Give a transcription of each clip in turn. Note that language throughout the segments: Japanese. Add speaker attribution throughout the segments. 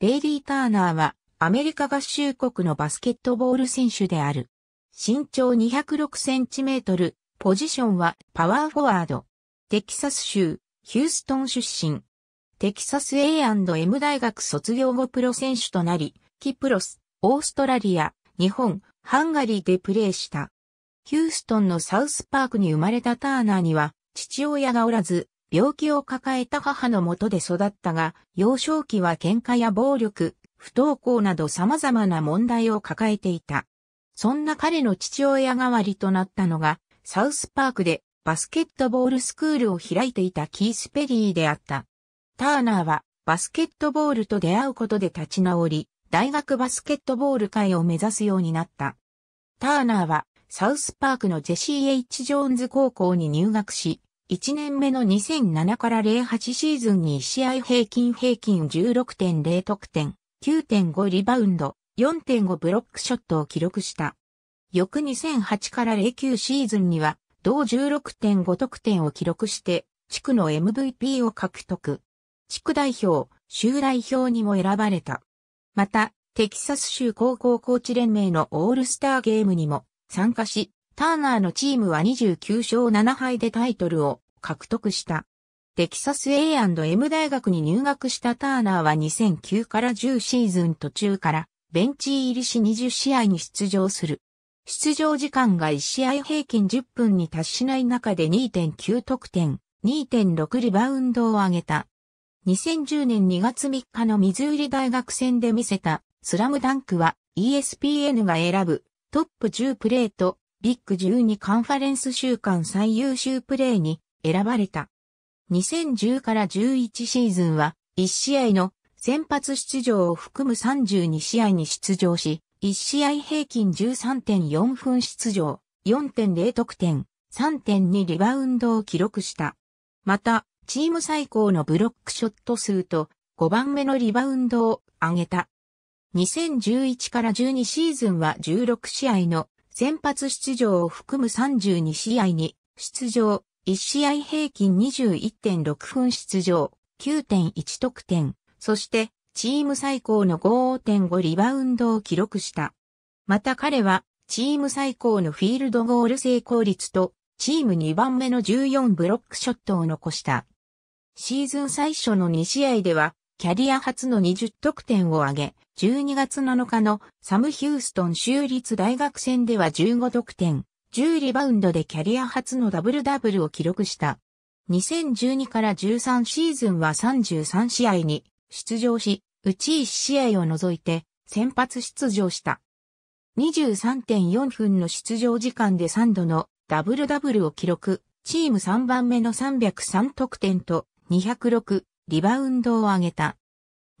Speaker 1: レイリー・ターナーはアメリカ合衆国のバスケットボール選手である。身長206センチメートル、ポジションはパワーフォワード。テキサス州、ヒューストン出身。テキサス A&M 大学卒業後プロ選手となり、キプロス、オーストラリア、日本、ハンガリーでプレーした。ヒューストンのサウスパークに生まれたターナーには、父親がおらず、病気を抱えた母のもとで育ったが、幼少期は喧嘩や暴力、不登校など様々な問題を抱えていた。そんな彼の父親代わりとなったのが、サウスパークでバスケットボールスクールを開いていたキース・ペリーであった。ターナーはバスケットボールと出会うことで立ち直り、大学バスケットボール界を目指すようになった。ターナーはサウスパークのジェシー・ H・ ジョーンズ高校に入学し、1年目の2007から08シーズンに1試合平均平均16.0得点、9.5リバウンド、4.5ブロックショットを記録した。翌2008から09シーズンには、同16.5得点を記録して、地区の MVP を獲得。地区代表、州代表にも選ばれた。また、テキサス州高校コーチ連盟のオールスターゲームにも参加し、ターナーのチームは29勝7敗でタイトルを獲得した。テキサス A&M 大学に入学したターナーは2009から10シーズン途中からベンチ入りし20試合に出場する。出場時間が1試合平均10分に達しない中で2.9得点、2.6リバウンドを上げた。2010年2月3日のミズーリ大学戦で見せたスラムダンクは ESPN が選ぶトップ10プレートビッグ12カンファレンス週間最優秀プレーに選ばれた。2010から11シーズンは1試合の先発出場を含む32試合に出場し、1試合平均13.4分出場、4.0得点、3.2リバウンドを記録した。また、チーム最高のブロックショット数と5番目のリバウンドを上げた。2011から12シーズンは16試合の先発出場を含む32試合に出場、1試合平均21.6分出場、9.1得点、そしてチーム最高の5.5リバウンドを記録した。また彼はチーム最高のフィールドゴール成功率とチーム2番目の14ブロックショットを残した。シーズン最初の2試合ではキャリア初の20得点を挙げ、12月7日のサム・ヒューストン州立大学戦では15得点、10リバウンドでキャリア初のダブルダブルを記録した。2012から13シーズンは33試合に出場し、うち1試合を除いて先発出場した。23.4分の出場時間で3度のダブルダブルを記録、チーム3番目の303得点と206、リバウンドを上げた。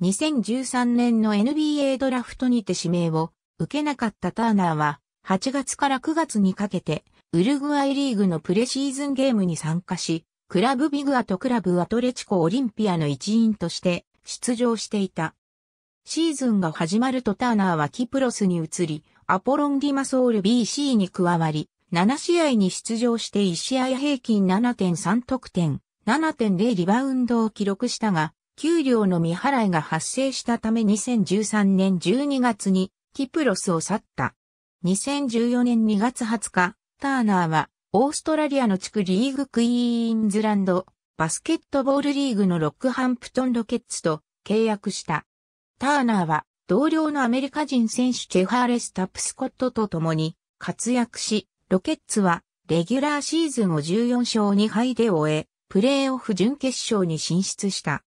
Speaker 1: 2013年の NBA ドラフトにて指名を受けなかったターナーは8月から9月にかけてウルグアイリーグのプレシーズンゲームに参加し、クラブビグアとクラブアトレチコオリンピアの一員として出場していた。シーズンが始まるとターナーはキプロスに移り、アポロンディマソール BC に加わり、7試合に出場して1試合平均7.3得点、7.0リバウンドを記録したが、給料の未払いが発生したため2013年12月にキプロスを去った。2014年2月20日、ターナーはオーストラリアの地区リーグクイーンズランドバスケットボールリーグのロックハンプトンロケッツと契約した。ターナーは同僚のアメリカ人選手チェファーレス・タップスコットと共に活躍し、ロケッツはレギュラーシーズンを14勝2敗で終え、プレーオフ準決勝に進出した。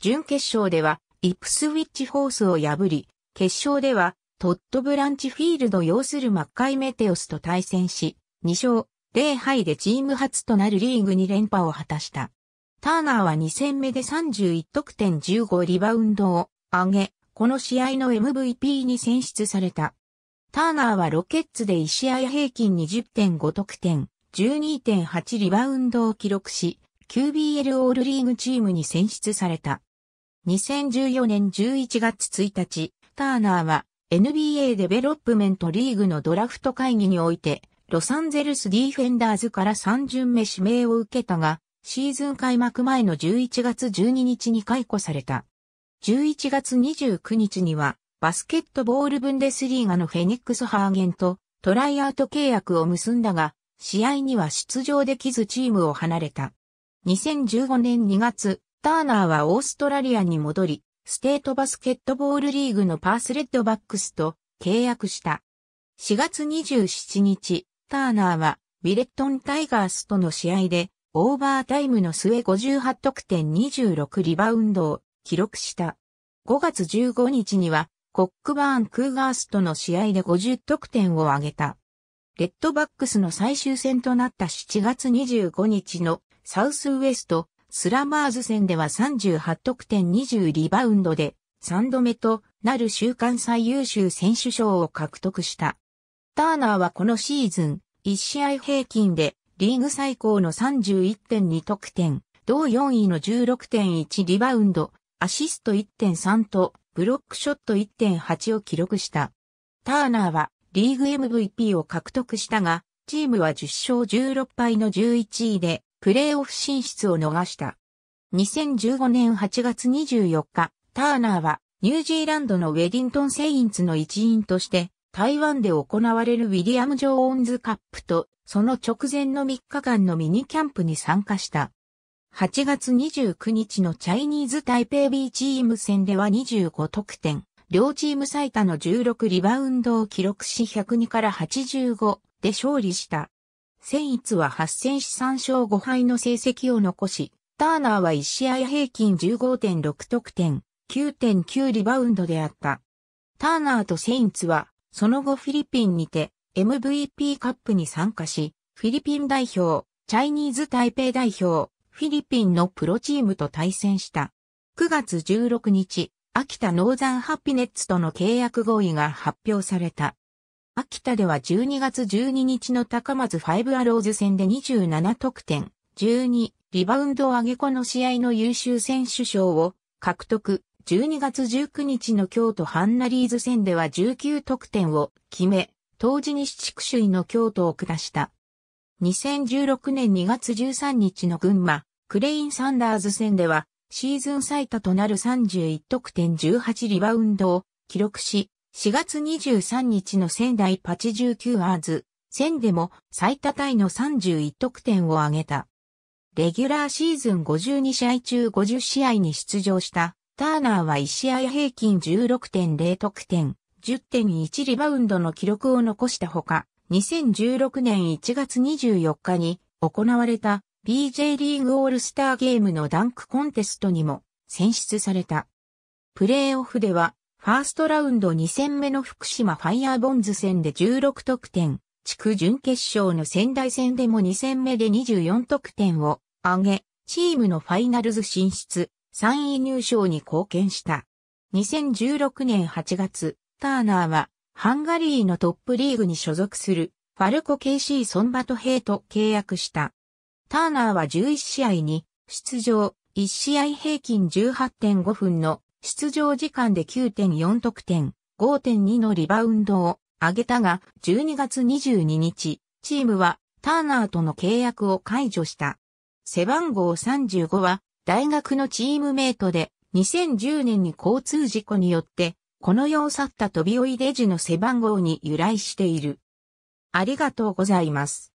Speaker 1: 準決勝では、イプスウィッチホースを破り、決勝では、トッドブランチフィールド擁するマッカイメテオスと対戦し、2勝0敗でチーム初となるリーグ2連覇を果たした。ターナーは2戦目で31得点15リバウンドを上げ、この試合の MVP に選出された。ターナーはロケッツで1試合平均20.5得点、12.8リバウンドを記録し、QBL オールリーグチームに選出された。2014年11月1日、ターナーは NBA デベロップメントリーグのドラフト会議において、ロサンゼルスディフェンダーズから3巡目指名を受けたが、シーズン開幕前の11月12日に解雇された。11月29日には、バスケットボールブンデスリーガのフェニックス・ハーゲンとトライアウト契約を結んだが、試合には出場できずチームを離れた。2015年2月、ターナーはオーストラリアに戻り、ステートバスケットボールリーグのパースレッドバックスと契約した。4月27日、ターナーはウィレットンタイガースとの試合でオーバータイムの末58得点26リバウンドを記録した。5月15日にはコックバーン・クーガースとの試合で50得点を挙げた。レッドバックスの最終戦となった7月25日のサウスウエスト、スラマーズ戦では38得点20リバウンドで、3度目となる週間最優秀選手賞を獲得した。ターナーはこのシーズン、1試合平均で、リーグ最高の31.2得点、同4位の16.1リバウンド、アシスト1.3と、ブロックショット1.8を記録した。ターナーは、リーグ MVP を獲得したが、チームは10勝16敗の11位で、プレーオフ進出を逃した。2015年8月24日、ターナーはニュージーランドのウェディントン・セインツの一員として、台湾で行われるウィリアム・ジョーンズカップと、その直前の3日間のミニキャンプに参加した。8月29日のチャイニーズ・台北 B チーム戦では25得点、両チーム最多の16リバウンドを記録し102から85で勝利した。千ツは8戦死3勝5敗の成績を残し、ターナーは1試合平均15.6得点、9.9リバウンドであった。ターナーとセインツは、その後フィリピンにて MVP カップに参加し、フィリピン代表、チャイニーズ台北代表、フィリピンのプロチームと対戦した。9月16日、秋田ノーザンハッピネッツとの契約合意が発表された。秋田では12月12日の高松ファイブアローズ戦で27得点、12リバウンドを上げこの試合の優秀選手賞を獲得。12月19日の京都ハンナリーズ戦では19得点を決め、当時西地区首位の京都を下した。2016年2月13日の群馬、クレインサンダーズ戦では、シーズン最多となる31得点18リバウンドを記録し、4月23日の仙台パチ19アーズ、仙でも最多タイの31得点を挙げた。レギュラーシーズン52試合中50試合に出場したターナーは1試合平均16.0得点、10.1リバウンドの記録を残したほか、2016年1月24日に行われた BJ リーグオールスターゲームのダンクコンテストにも選出された。プレーオフではファーストラウンド2戦目の福島ファイアーボンズ戦で16得点、地区準決勝の仙台戦でも2戦目で24得点を上げ、チームのファイナルズ進出、3位入賞に貢献した。2016年8月、ターナーは、ハンガリーのトップリーグに所属する、ファルコ KC ソンバトヘイと契約した。ターナーは11試合に、出場、1試合平均18.5分の出場時間で9.4得点、5.2のリバウンドを上げたが、12月22日、チームはターナーとの契約を解除した。背番号35は大学のチームメイトで2010年に交通事故によってこの世を去った飛び追いデジの背番号に由来している。ありがとうございます。